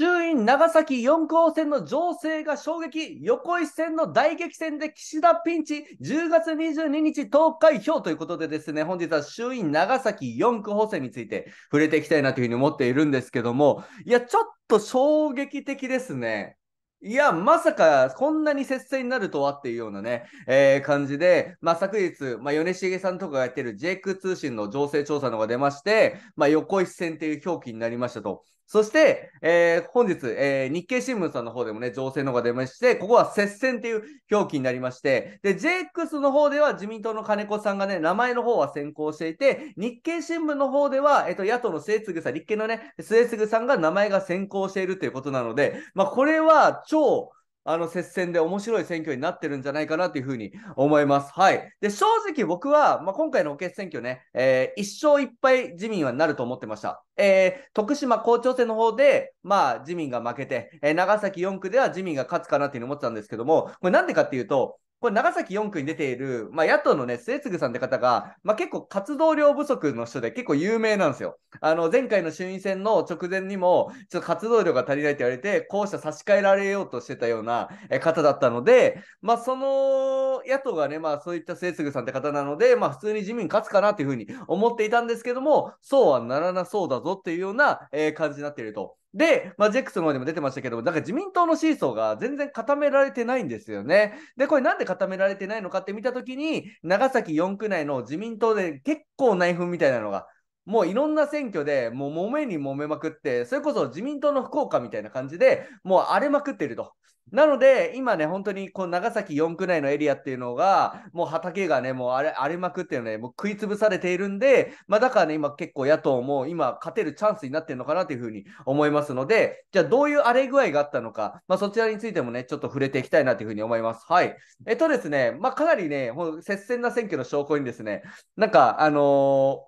衆院長崎4号線の情勢が衝撃、横一線の大激戦で岸田ピンチ、10月22日投開票ということでですね、本日は衆院長崎4区補選について触れていきたいなというふうに思っているんですけども、いや、ちょっと衝撃的ですね。いや、まさか、こんなに接戦になるとはっていうようなね、えー、感じで、まあ、昨日、まあ、米重さんとかがやってる JQ 通信の情勢調査のが出まして、まあ、横一線っていう表記になりましたと。そして、えー、本日、えー、日経新聞さんの方でもね、情勢の方が出まして、ここは接戦っていう表記になりまして、で、JX の方では自民党の金子さんがね、名前の方は先行していて、日経新聞の方では、えっ、ー、と、野党の末次さん、立憲のね、末次さんが名前が先行しているということなので、まあ、これは超、あの接戦で面白い選挙になってるんじゃないかなというふうに思います。はい。で、正直僕は、まあ、今回の補欠選挙ね、えー、一勝一敗自民はなると思ってました。えー、徳島校長選の方で、まあ、自民が負けて、えー、長崎4区では自民が勝つかなっていうふうに思ってたんですけども、これなんでかっていうと、これ長崎4区に出ている、まあ、野党のね、末次さんって方が、まあ、結構活動量不足の人で結構有名なんですよ。あの、前回の衆院選の直前にも、ちょっと活動量が足りないって言われて、校舎差し替えられようとしてたような方だったので、まあ、その野党がね、まあ、そういった末次さんって方なので、まあ、普通に自民勝つかなっていうふうに思っていたんですけども、そうはならなそうだぞっていうような、え感じになっていると。で、まあ、ジェックスの方にも出てましたけども、なんか自民党のシーソーが全然固められてないんですよね。で、これなんで固められてないのかって見たときに、長崎4区内の自民党で結構内紛みたいなのが、もういろんな選挙でもう揉めに揉めまくって、それこそ自民党の福岡みたいな感じでもう荒れまくってると。なので、今ね、本当にこの長崎4区内のエリアっていうのが、もう畑がね、もう荒れ荒れまくってね、もう食い潰されているんで、まあ、だからね、今結構野党も今勝てるチャンスになってるのかなというふうに思いますので、じゃあどういう荒れ具合があったのか、まあ、そちらについてもね、ちょっと触れていきたいなというふうに思います。はい。えっとですね、まあ、かなりね、接戦な選挙の証拠にですね、なんか、あのー、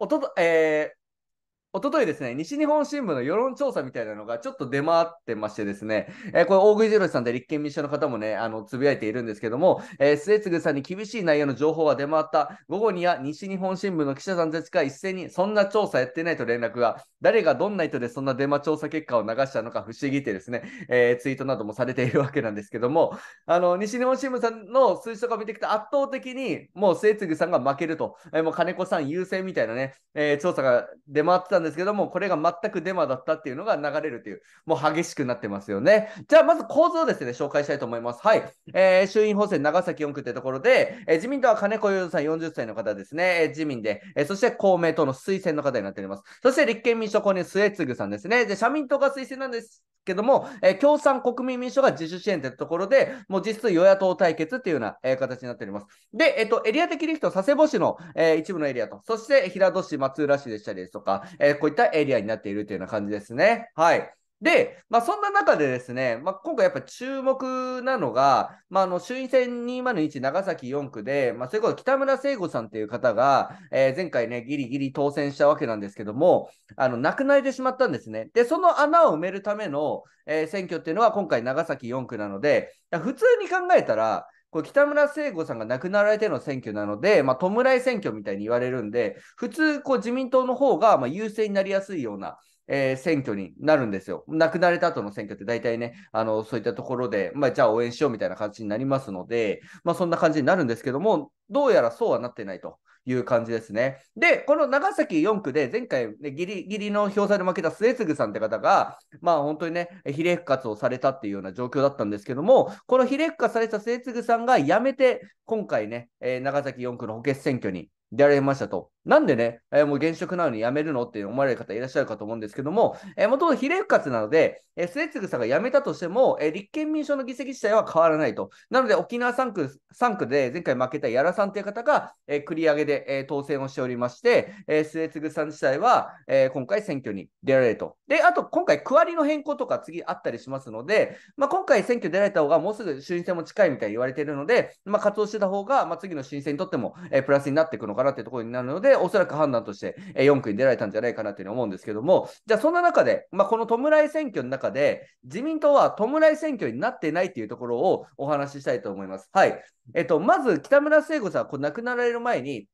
おとえーおとといですね、西日本新聞の世論調査みたいなのがちょっと出回ってましてですね、えー、これ、大食い二郎さんで立憲民主党の方もね、あの、つぶやいているんですけども、えー、末次さんに厳しい内容の情報は出回った。午後には西日本新聞の記者さんたちが一斉に、そんな調査やってないと連絡が、誰がどんな意図でそんなデマ調査結果を流したのか不思議てですね、えー、ツイートなどもされているわけなんですけども、あの、西日本新聞さんの数字とか見てきた圧倒的に、もう末次さんが負けると、えー、もう金子さん優勢みたいなね、えー、調査が出回ってたんんですけども、これが全くデマだったっていうのが流れるという、もう激しくなってますよね。じゃあ、まず構図をですね、紹介したいと思います。はい。えー、衆院補選長崎4区ってところで、えー、自民党は金子雄さん40歳の方ですね、えー、自民で、えー、そして公明党の推薦の方になっております。そして立憲民主党公認末次さんですね。で、社民党が推薦なんですけども、えー、共産国民民主党が自主支援というところで、もう実質与野党対決っていうような、えー、形になっております。で、えっ、ー、と、エリア的に行くと佐世保市の、えー、一部のエリアと、そして平戸市、松浦市でしたりですとか、えーー、こういったエリアになっているというような感じですね。はい。で、まあ、そんな中でですね、まあ、今回やっぱ注目なのが、まあ、あの衆院選2021長崎4区で、まあ、それこそ北村聖吾さんという方が、えー、前回ね、ギリギリ当選したわけなんですけども、あの亡くなってしまったんですね。で、その穴を埋めるための、えー、選挙っていうのは今回長崎4区なので、普通に考えたら、これ北村聖子さんが亡くなられての選挙なので、まあ、弔い選挙みたいに言われるんで、普通、こう自民党の方がま優勢になりやすいような、えー、選挙になるんですよ。亡くなられた後の選挙って大体ね、あのそういったところで、まあ、じゃあ応援しようみたいな感じになりますので、まあ、そんな感じになるんですけども、どうやらそうはなってないと。いう感じですね。で、この長崎4区で前回、ね、ギリギリの票差で負けた末次さんって方が、まあ本当にね、比例復活をされたっていうような状況だったんですけども、この比例復活された末次さんが辞めて、今回ね、えー、長崎4区の補欠選挙に出られましたと。なんでね、えー、もう現職なのに辞めるのって思われる方いらっしゃるかと思うんですけども、えー、もともと比例復活なので、えー、末次さんが辞めたとしても、えー、立憲民主党の議席自体は変わらないと。なので、沖縄3区三区で前回負けた矢良さんという方が、えー、繰り上げで、えー、当選をしておりまして、えー、末次さん自体は、えー、今回選挙に出られると。で、あと今回区割りの変更とか次あったりしますので、まあ、今回選挙出られた方がもうすぐ衆院選も近いみたいに言われているので、まあ、活動してた方が、まあ、次の衆院選にとっても、えー、プラスになっていくのかかなってところになるので、おそらく判断として4区に出られたんじゃないかなというふうに思うんですけども、じゃあそんな中で、まあ、この弔い選挙の中で、自民党は弔い選挙になってないというところをお話ししたいと思います。はい。えっと、まず北村聖子さん、こう亡くなられる前に、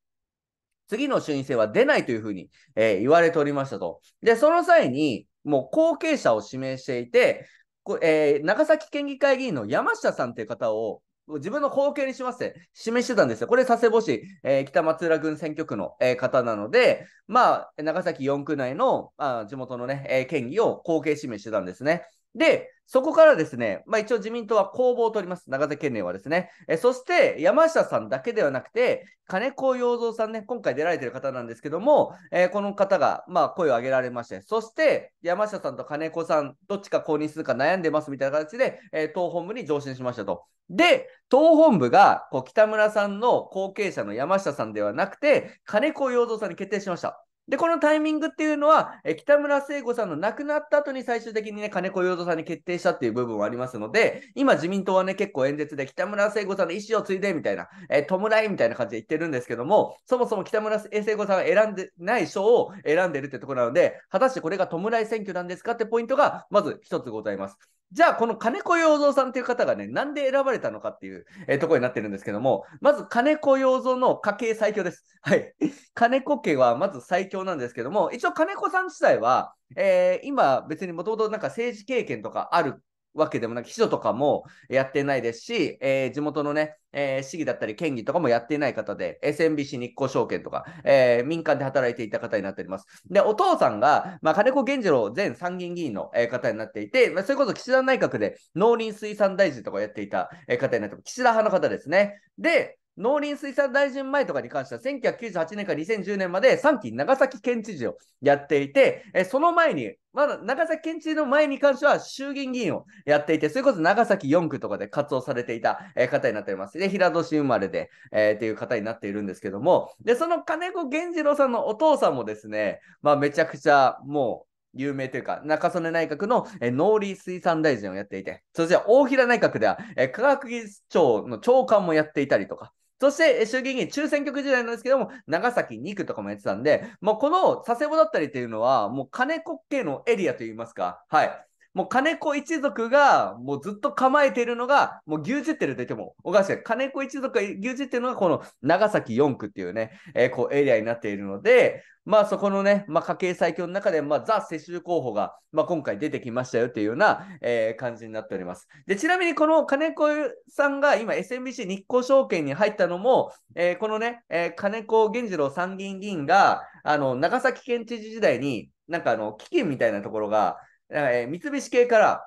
次の衆院選は出ないというふうに、えー、言われておりましたと。で、その際に、もう後継者を指名していて、こえー、長崎県議会議員の山下さんという方を自分の光景にしますって示してたんですよ。これ佐世保市、えー、北松浦郡選挙区の、えー、方なので、まあ、長崎4区内のあ地元のね、えー、県議を後継指名してたんですね。で、そこからですね、まあ、一応自民党は公募を取ります、長瀬県連はですね。えそして山下さんだけではなくて、金子洋三さんね、今回出られてる方なんですけども、えー、この方が、まあ、声を上げられまして、そして山下さんと金子さん、どっちか公認するか悩んでますみたいな形で、えー、党本部に上申しましたと。で、党本部がこう北村さんの後継者の山下さんではなくて、金子洋三さんに決定しました。で、このタイミングっていうのは、え北村聖子さんの亡くなった後に最終的にね、金子洋三さんに決定したっていう部分はありますので、今自民党はね、結構演説で北村聖子さんの意思を継いでみたいな、え弔いみたいな感じで言ってるんですけども、そもそも北村聖子さんは選んでない賞を選んでるってところなので、果たしてこれが弔い選挙なんですかってポイントが、まず一つございます。じゃあ、この金子洋三さんという方がね、なんで選ばれたのかっていう、えー、ところになってるんですけども、まず金子洋三の家系最強です。はい。金子家はまず最強なんですけども、一応金子さん自体は、えー、今別にもともとなんか政治経験とかあるわけでもなく、秘書とかもやってないですし、えー、地元のね、えー、市議だったり県議とかもやっていない方で、SMBC 日興証券とか、えー、民間で働いていた方になっております。で、お父さんが、まあ、金子源次郎前参議院議員の、えー、方になっていて、まあ、それこそ岸田内閣で農林水産大臣とかやっていた、えー、方になってます。岸田派の方ですね。で、農林水産大臣前とかに関しては、1998年から2010年まで3期長崎県知事をやっていて、えその前にまだ長崎県知事の前に関しては衆議院議員をやっていて、それこそ長崎4区とかで活動されていた、えー、方になっております。で、平戸市生まれで、えー、っていう方になっているんですけども、で、その金子源次郎さんのお父さんもですね、まあ、めちゃくちゃもう、有名というか、中曽根内閣の、えー、農林水産大臣をやっていて、そして大平内閣では、えー、科学技術庁の長官もやっていたりとか、そして、衆議院議員、中選挙区時代なんですけども、長崎2区とかもやってたんで、もうこの佐世保だったりっていうのは、もう金国系のエリアといいますか、はい。もう金子一族がもうずっと構えているのが、もう牛耳ってると言ってもおかしい。金子一族が牛耳ってるのが、この長崎4区っていうね、えー、こうエリアになっているので、まあそこのね、まあ、家計最強の中で、まあ、ザ・世襲候補が、まあ、今回出てきましたよっていうような、えー、感じになっております。で、ちなみにこの金子さんが今 SMBC 日興証券に入ったのも、えー、このね、えー、金子源次郎参議院議員が、あの、長崎県知事時代に、なんかあの、基金みたいなところが、えー、三菱系から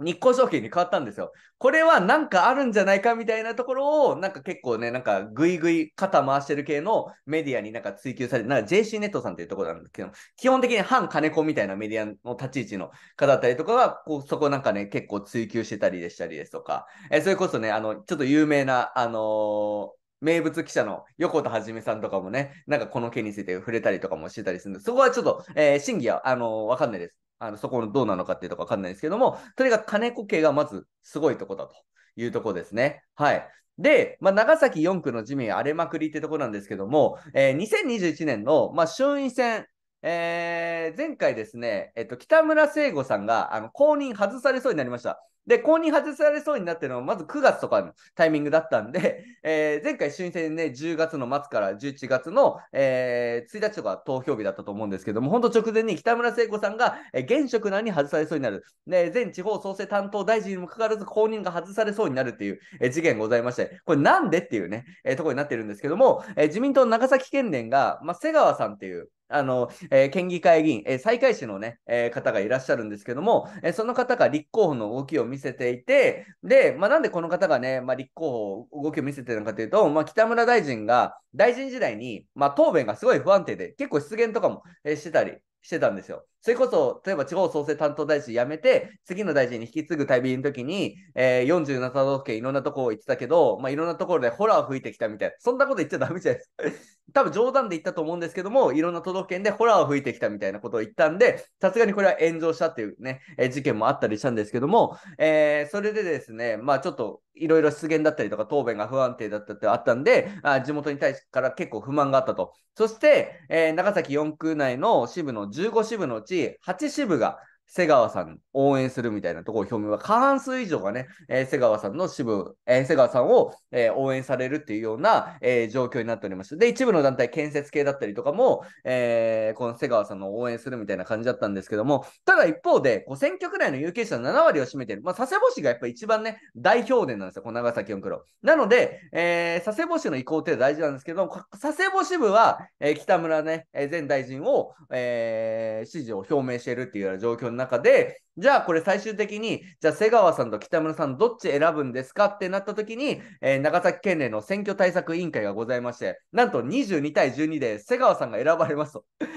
日光証券に変わったんですよ。これはなんかあるんじゃないかみたいなところを、なんか結構ね、なんかぐいぐい肩回してる系のメディアになんか追求されて、なんか JC ネットさんっていうところなんですけど、基本的に反金子みたいなメディアの立ち位置の方だったりとかが、こうそこなんかね、結構追求してたりでしたりですとか、えー、それこそね、あの、ちょっと有名な、あのー名物記者の横田はじめさんとかもね、なんかこの件について触れたりとかもしてたりするんで、そこはちょっと、えー、審議は、あのー、わかんないです。あの、そこのどうなのかっていうとこわかんないですけども、とにかく金子家がまずすごいとこだというとこですね。はい。で、まあ、長崎4区の地面荒れまくりってとこなんですけども、えー、2021年の、まあ、衆院選、えー、前回ですね、えっと、北村聖吾さんがあの公認外されそうになりました。で、公認外されそうになってるのは、まず9月とかのタイミングだったんで、えー、前回、衆院選でね、10月の末から11月の、えー、1日とか投票日だったと思うんですけども、本当直前に北村聖子さんが、えー、現職なに外されそうになる、ね、全地方創生担当大臣にもかかわらず公認が外されそうになるっていう、えー、事件ございまして、これなんでっていうね、えー、ところになってるんですけども、えー、自民党の長崎県連が、まあ、瀬川さんっていう、あの、えー、県議会議員、えー、再開市のね、えー、方がいらっしゃるんですけども、えその方が立候補の動きを見せていて、で、まあ、なんでこの方がね、まあ、立候補、動きを見せてるのかというと、まあ、北村大臣が大臣時代に、まあ、答弁がすごい不安定で、結構失言とかも、えしてたりしてたんですよ。それこそ、例えば地方創生担当大臣辞めて、次の大臣に引き継ぐ旅の時に、えー、47都道府県いろんなところ行ってたけど、まあ、いろんなところでホラー吹いてきたみたいな、そんなこと言っちゃダメじゃないですか。多分冗談で言ったと思うんですけども、いろんな都道府県でホラー吹いてきたみたいなことを言ったんで、さすがにこれは炎上したっていうね、えー、事件もあったりしたんですけども、えー、それでですね、まあちょっといろいろ出現だったりとか答弁が不安定だったってあったんで、あ地元に対してから結構不満があったと。そして、えー、長崎4区内の支部の15支部のうち8支部が瀬川さん応援するみたいなところを表明は過半数以上がね、えー、瀬川さんの支部、えー、瀬川さんを、えー、応援されるっていうような、えー、状況になっておりまして、で、一部の団体、建設系だったりとかも、えこの瀬川さんの応援するみたいな感じだったんですけども、ただ一方で、こう選挙区内の有権者の7割を占めている、まあ、佐世保市がやっぱり一番ね、代表年なんですよ、この長崎四九郎。なので、え佐世保市の意向って大事なんですけども、佐世保支部は、え北村ね、前大臣を、え支持を表明しているっていうような状況に中で、じゃあこれ最終的に、じゃあ瀬川さんと北村さんどっち選ぶんですかってなった時に、えー、長崎県連の選挙対策委員会がございまして、なんと22対12で瀬川さんが選ばれますと。え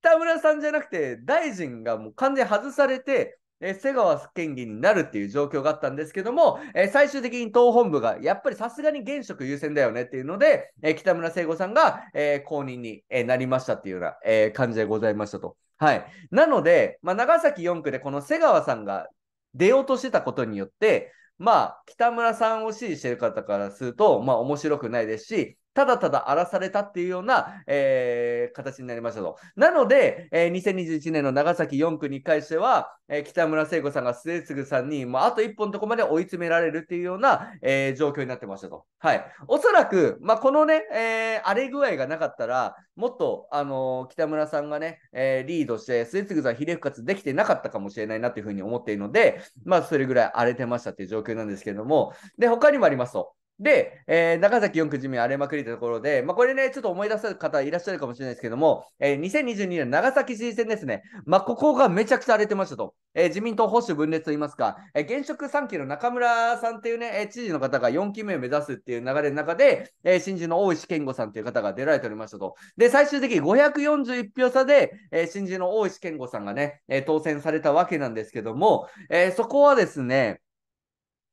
北村さんじゃなくて、大臣がもう完全外されて、えー、瀬川県議になるっていう状況があったんですけども、えー、最終的に党本部がやっぱりさすがに現職優先だよねっていうので、えー、北村聖子さんが、え公認に、えなりましたっていうような、え感じでございましたと。はい。なので、まあ、長崎4区でこの瀬川さんが出ようとしてたことによって、まあ、北村さんを支持してる方からすると、まあ、面白くないですし、ただただ荒らされたっていうような、えー、形になりましたと。なので、えー、2021年の長崎4区に関しては、えー、北村聖子さんが末次さんに、もあ、あと一本のとこまで追い詰められるっていうような、えー、状況になってましたと。はい。おそらく、まあ、このね、えー、荒れ具合がなかったら、もっと、あのー、北村さんがね、えー、リードして、末次さん比例復活できてなかったかもしれないなというふうに思っているので、まあ、それぐらい荒れてましたっていう状況なんですけれども、で、他にもありますと。で、えー、中崎4区地員荒れまくりというところで、まあ、これね、ちょっと思い出す方いらっしゃるかもしれないですけども、えー、2022年長崎市議選ですね、まあ、ここがめちゃくちゃ荒れてましたと、えー、自民党保守分裂といいますか、え現職3期の中村さんっていうね、え知事の方が4期目を目指すっていう流れの中で、え新人の大石健吾さんという方が出られておりましたと、で、最終的に541票差で、え新人の大石健吾さんがね、え当選されたわけなんですけども、えそこはですね、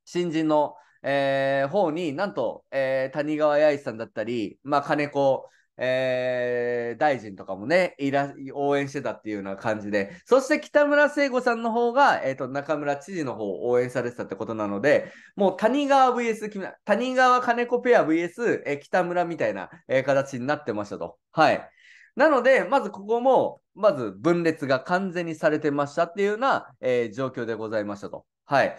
新人のえー、方になんと、えー、谷川八重さんだったり、まあ、金子、えー、大臣とかもねいら応援してたっていうような感じでそして北村聖子さんの方が、えーと、中村知事の方を応援されてたってことなのでもう谷川 VS 谷川金子ペア VS、えー、北村みたいな、えー、形になってましたと。はいなので、まずここも、まず分裂が完全にされてましたっていうような、えー、状況でございましたと。はい。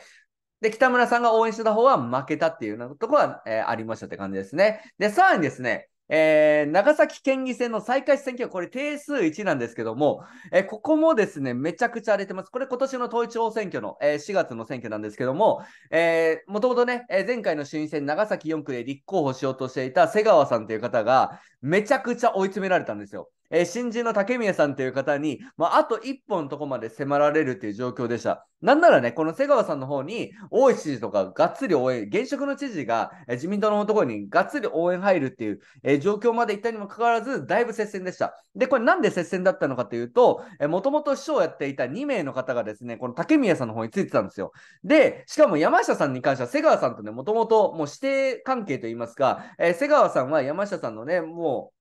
で、北村さんが応援してた方は負けたっていうようなとこは、えー、ありましたって感じですね。で、さらにですね、えー、長崎県議選の再開選挙、これ定数1なんですけども、えー、ここもですね、めちゃくちゃ荒れてます。これ今年の統一地方選挙の、えー、4月の選挙なんですけども、えー、もともとね、え前回の衆院選長崎4区で立候補しようとしていた瀬川さんという方が、めちゃくちゃ追い詰められたんですよ。えー、新人の竹宮さんという方に、まあ、あと一本のとこまで迫られるという状況でした。なんならね、この瀬川さんの方に、大石知事とかがっつり応援、現職の知事が、えー、自民党のところにがっつり応援入るっていう、えー、状況まで行ったにもかかわらず、だいぶ接戦でした。で、これなんで接戦だったのかというと、もともと市長をやっていた2名の方がですね、この竹宮さんの方についてたんですよ。で、しかも山下さんに関しては、瀬川さんとね、もともともう指定関係といいますか、えー、瀬川さんは山下さんのね、もう、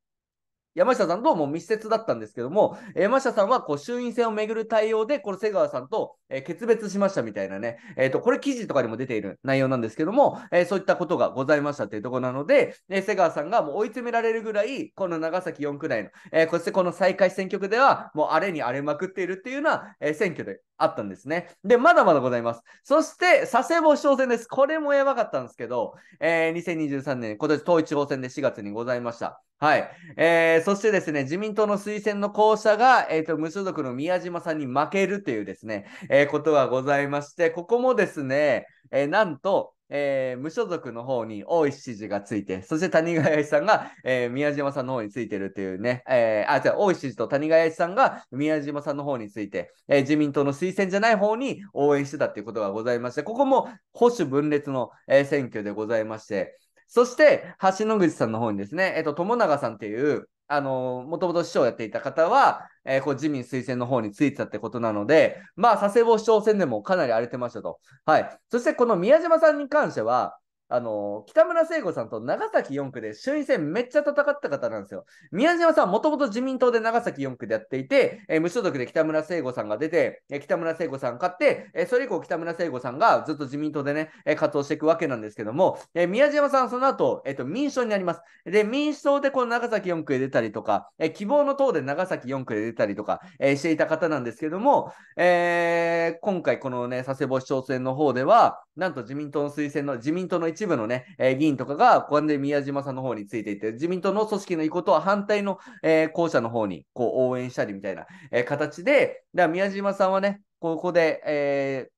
山下さんとも密接だったんですけども、山下さんはこう衆院選をめぐる対応で、この瀬川さんと、え決別しましたみたいなね、えっ、ー、と、これ記事とかにも出ている内容なんですけども、えー、そういったことがございましたっていうところなので、瀬川さんがもう追い詰められるぐらい、この長崎4区内の、えー、そしてこの再開選挙区では、もう荒れに荒れまくっているっていうような、え選挙であったんですね。で、まだまだございます。そして、佐世保市長選です。これもやばかったんですけど、えー、2023年、今年統一地方選で4月にございました。はい。えー、そしてですね、自民党の推薦の候補者が、えっ、ー、と、無所属の宮島さんに負けるというですね、えー、ことがございまして、ここもですね、えー、なんと、えー、無所属の方に大石知事がついて、そして谷川義さんが、えー、宮島さんの方についてるっていうね、えー、あ、じゃあ大石知事と谷川義さんが宮島さんの方について、えー、自民党の推薦じゃない方に応援してたっていうことがございまして、ここも保守分裂の、えー、選挙でございまして、そして、橋野口さんの方にですね、えっ、ー、と、友永さんっていう、あのー、もともと市長をやっていた方は、えー、こう自民推薦の方についてたってことなので、まあ、佐世保市長選でもかなり荒れてましたと。はい。そして、この宮島さんに関しては、あの、北村聖子さんと長崎4区で衆院選めっちゃ戦った方なんですよ。宮島さんはもともと自民党で長崎4区でやっていて、えー、無所属で北村聖子さんが出て、えー、北村聖子さん勝って、えー、それ以降北村聖子さんがずっと自民党でね、え活動していくわけなんですけども、え宮島さんその後、えっ、と、民主党になります。で、民主党でこの長崎4区で出たりとか、え希望の党で長崎4区で出たりとか、えしていた方なんですけども、え今回このね、佐世保市長選の方では、なんと自民党の推薦の、自民党の一一部のね、えー、議員とかが、これで宮島さんの方についていって、自民党の組織の意向とは反対の、えー、校舎の方にこう応援したりみたいな、えー、形で、で宮島さんはね、ここで、えー、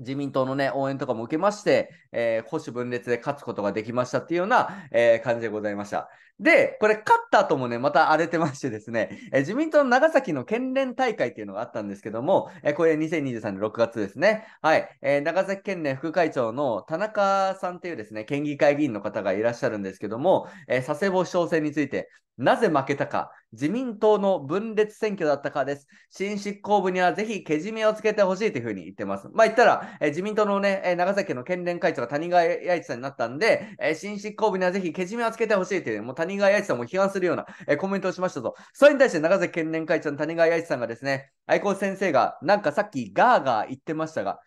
自民党のね、応援とかも受けまして、えー、保守分裂で勝つことができましたっていうような、えー、感じでございました。で、これ勝った後もね、また荒れてましてですね、え自民党の長崎の県連大会っていうのがあったんですけども、えこれ2023年6月ですね、はい、え長崎県連副会長の田中さんっていうですね、県議会議員の方がいらっしゃるんですけども、え佐世保市長選について、なぜ負けたか、自民党の分裂選挙だったかです。新執行部にはぜひけじめをつけてほしいというふうに言ってます。まあ言ったら、え自民党のね、え長崎の県連会長が谷川八一さんになったんで、え新執行部にはぜひけじめをつけてほしいという、もう谷川弥一さんも批判するような、えー、コメントをしましたと。それに対して長崎県連会長の谷川八一さんがですね、愛子先生が、なんかさっきガーガー言ってましたが、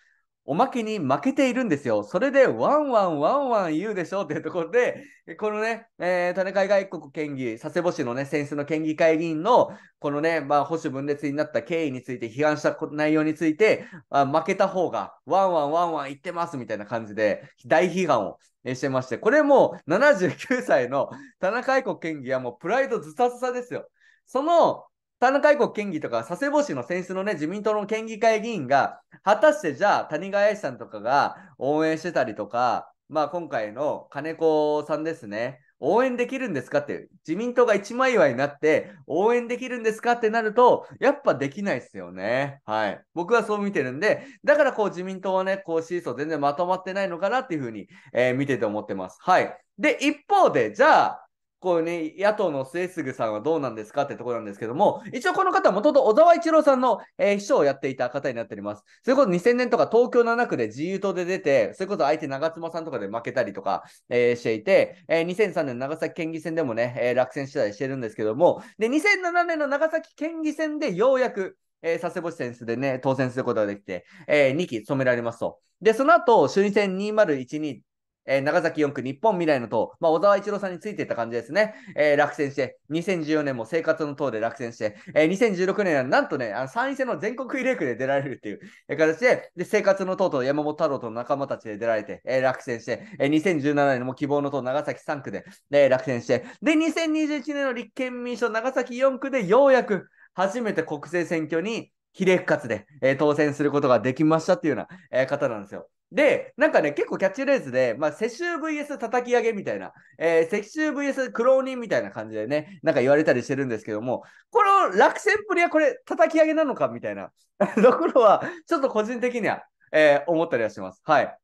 おまけに負けているんですよ。それでワンワンワンワン言うでしょうっていうところで、このね、えー、田中外国県議、佐世保市のね、先週の県議会議員の、このね、まあ、保守分裂になった経緯について、批判した内容について、あ負けた方がワンワンワンワン言ってますみたいな感じで、大批判をしてまして、これもう79歳の田中愛国県議はもうプライドずさずさですよ。その産海国県議とか佐世保市の選出のね、自民党の県議会議員が、果たしてじゃあ谷川愛さんとかが応援してたりとか、まあ今回の金子さんですね、応援できるんですかって、自民党が一枚岩になって応援できるんですかってなると、やっぱできないですよね。はい。僕はそう見てるんで、だからこう自民党はね、こうシーソー全然まとまってないのかなっていうふうに、えー、見てて思ってます。はい。で、一方で、じゃあ、こうね、野党の末次さんはどうなんですかってところなんですけども、一応この方もともと小沢一郎さんの、えー、秘書をやっていた方になっております。それこそ2000年とか東京7区で自由党で出て、それこそ相手長妻さんとかで負けたりとか、えー、していて、えー、2003年長崎県議選でもね、え落選したりしてるんですけども、で、2007年の長崎県議選でようやく、えー、佐世保市選出でね、当選することができて、えー、2期務められますと。で、その後、衆院選2012えー、長崎4区日本未来の党、まあ、小沢一郎さんについていった感じですね、えー、落選して、2014年も生活の党で落選して、えー、2016年はなんとね、あの参院選の全国比例区で出られるっていう、え形でで、生活の党と山本太郎との仲間たちで出られて、えー、落選して、えー、2017年も希望の党長崎3区で、えー、落選して、で、2021年の立憲民主党長崎4区でようやく初めて国政選挙に比例復活で、えー、当選することができましたっていうような、えー、方なんですよ。で、なんかね、結構キャッチフレーズで、まあ、世襲 VS 叩き上げみたいな、えー、世襲 VS 苦労人みたいな感じでね、なんか言われたりしてるんですけども、この落選プリはこれ叩き上げなのかみたいな ところは、ちょっと個人的には、えー、思ったりはします。はい。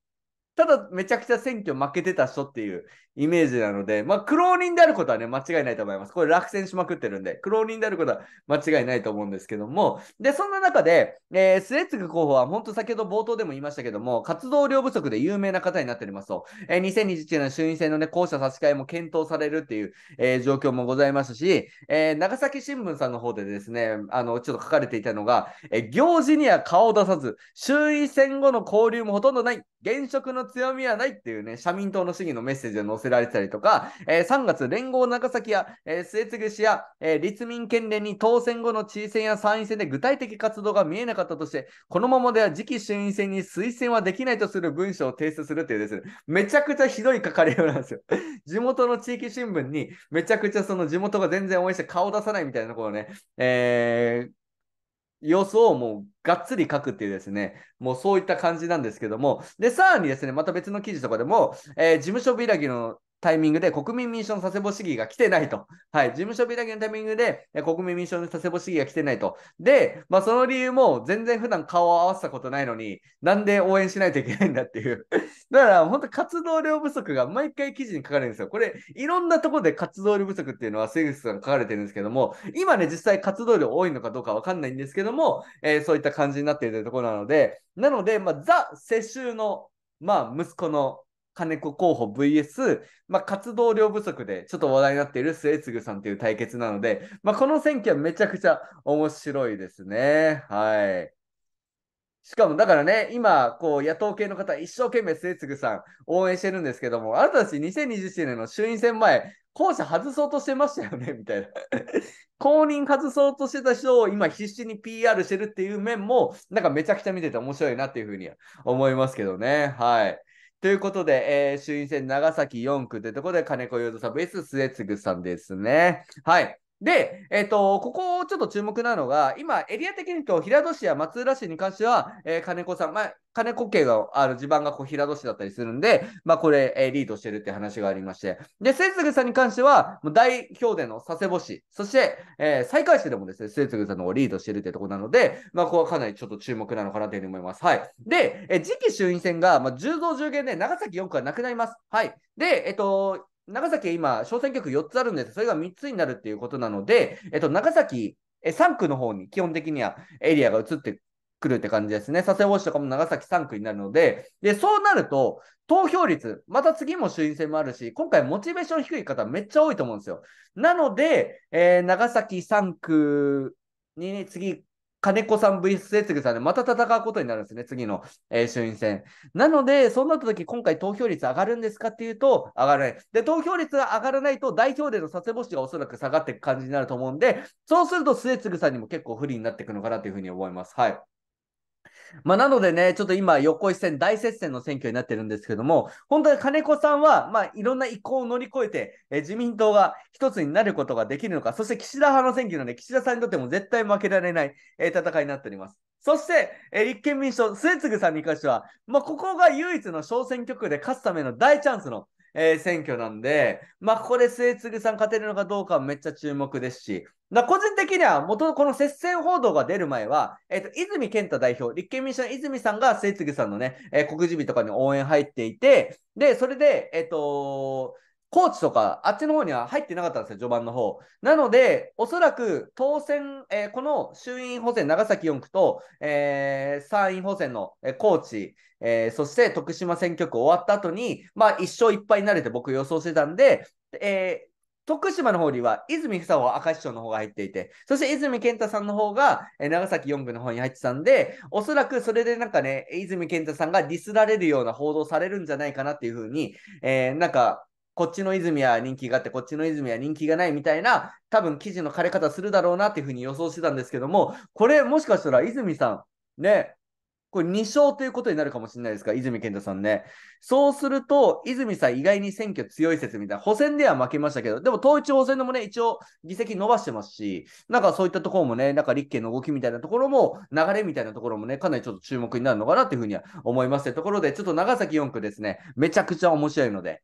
ただ、めちゃくちゃ選挙負けてた人っていうイメージなので、まあ、苦労人であることはね、間違いないと思います。これ落選しまくってるんで、苦労人であることは間違いないと思うんですけども、で、そんな中で、えー、スレッツグ候補は、本当先ほど冒頭でも言いましたけども、活動量不足で有名な方になっておりますと、えー、2021年の衆院選のね、校舎差し替えも検討されるっていう、えー、状況もございますし、えー、長崎新聞さんの方でですね、あの、ちょっと書かれていたのが、えー、行事には顔を出さず、衆院選後の交流もほとんどない、現職の強みはないっていうね、社民党の主義のメッセージを載せられたりとか、えー、3月、連合長崎や、えー、末次氏や、えー、立民県連に当選後の知事選や参院選で具体的活動が見えなかったとして、このままでは次期衆院選に推薦はできないとする文書を提出するというですね、めちゃくちゃひどい書かれようなんですよ。地元の地域新聞に、めちゃくちゃその地元が全然応援して顔出さないみたいなところをね、えー、様子をもうがっつり書くっていうですね、もうそういった感じなんですけども、で、さらにですね、また別の記事とかでも、えー、事務所開きのタイミングで国民民主党の佐世保市議が来てないと。はい。事務所開きのタイミングで国民民主党の佐世保市議が来てないと。で、まあその理由も全然普段顔を合わせたことないのに、なんで応援しないといけないんだっていう。だから本当活動量不足が毎回記事に書かれるんですよ。これ、いろんなところで活動量不足っていうのは杉口さんが書かれてるんですけども、今ね、実際活動量多いのかどうかわかんないんですけども、えー、そういった感じになっているというところなので、なので、まあ、ザ・世襲の、まあ、息子の金子候補 VS、まあ、活動量不足でちょっと話題になっている末次さんという対決なので、まあ、この選挙はめちゃくちゃ面白いですね。はい。しかもだからね、今、こう、野党系の方、一生懸命末次さん応援してるんですけども、あなたたち2027年の衆院選前、後者外そうとしてましたよね、みたいな。公認外そうとしてた人を今必死に PR してるっていう面も、なんかめちゃくちゃ見てて面白いなっていうふうには思いますけどね。はい。ということで、えー、衆院選長崎4区というところで、金子雄三さん VS 末次さんですね。はい。で、えっ、ー、と、ここちょっと注目なのが、今、エリア的にと平戸市や松浦市に関しては、えー、金子さん、まあ、金子家がある地盤がこう平戸市だったりするんで、まあ、これ、えー、リードしてるって話がありまして、で、末次さんに関しては、もう代表での佐世保市、そして、えー、再開市でもですね、末次さんの方をリードしてるってとこなので、まあ、ここはかなりちょっと注目なのかなというふうに思います。はい。で、えー、次期衆院選が、まあ、10増10減で長崎4区はなくなります。はい。で、えっ、ー、と、長崎今、小選挙区4つあるんです。それが3つになるっていうことなので、えっと、長崎、え3区の方に基本的にはエリアが移ってくるって感じですね。佐世保市とかも長崎3区になるので、で、そうなると、投票率、また次も衆院選もあるし、今回モチベーション低い方めっちゃ多いと思うんですよ。なので、えー、長崎3区に次金子さん VS 末次さんでまた戦うことになるんですね、次の、えー、衆院選。なので、そうなった時、今回投票率上がるんですかっていうと、上がらない。で、投票率が上がらないと、代表での佐世保市がおそらく下がっていく感じになると思うんで、そうすると末次さんにも結構不利になっていくのかなというふうに思います。はい。まあ、なのでね、ちょっと今、横一線、大接戦の選挙になってるんですけども、本当に金子さんは、まあ、いろんな意向を乗り越えて、え自民党が一つになることができるのか、そして岸田派の選挙なので、岸田さんにとっても絶対負けられない、え戦いになっております。そして、え立憲民主党、末次さんに関しては、まあ、ここが唯一の小選挙区で勝つための大チャンスの、えー、選挙なんで、まあ、ここで末次さん勝てるのかどうかはめっちゃ注目ですし、だ個人的には、元この接戦報道が出る前は、えっ、ー、と、泉健太代表、立憲民主党の泉さんが末次さんのね、えー、告示日とかに応援入っていて、で、それで、えっ、ー、とー、コーチとか、あっちの方には入ってなかったんですよ、序盤の方。なので、おそらく当選、えー、この衆院補選、長崎4区と、えー、参院補選の、えー、高知、えそして徳島選挙区終わった後に、まあ、一勝っ敗になれて僕予想してたんで、え徳島の方には泉房穂赤市長の方が入っていて、そして泉健太さんの方が、え長崎4区の方に入ってたんで、おそらくそれでなんかね、泉健太さんがディスられるような報道されるんじゃないかなっていうふうに、えなんかこっちの泉は人気があって、こっちの泉は人気がないみたいな、多分記事の枯れ方するだろうなっていうふうに予想してたんですけども、これもしかしたら泉さん、ね、これ2勝ということになるかもしれないですか、泉健太さんね。そうすると、泉さん意外に選挙強い説みたいな、補選では負けましたけど、でも統一補選でもね、一応議席伸ばしてますし、なんかそういったところもね、なんか立憲の動きみたいなところも、流れみたいなところもね、かなりちょっと注目になるのかなっていうふうには思いますというところで、ちょっと長崎4区ですね、めちゃくちゃ面白いので、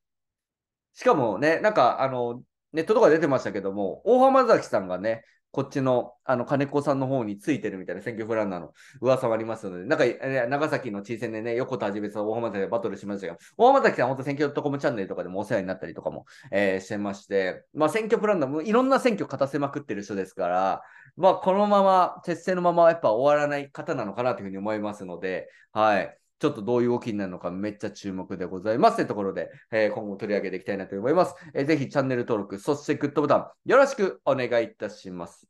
しかもね、なんか、あの、ネットとか出てましたけども、大浜崎さんがね、こっちのあの金子さんの方についてるみたいな選挙プランナーの噂もありますので、なんか、え長崎の知事選でね、横田はじめさん、大浜崎でバトルしましたけど、大浜崎さん、本当選挙ドコムチャンネルとかでもお世話になったりとかも、えー、してまして、まあ、選挙プランナーもいろんな選挙勝たせまくってる人ですから、まあ、このまま、接戦のままやっぱ終わらない方なのかなというふうに思いますので、はい。ちょっとどういう動きになるのかめっちゃ注目でございます。というところで、えー、今後取り上げていきたいなと思います、えー。ぜひチャンネル登録、そしてグッドボタンよろしくお願いいたします。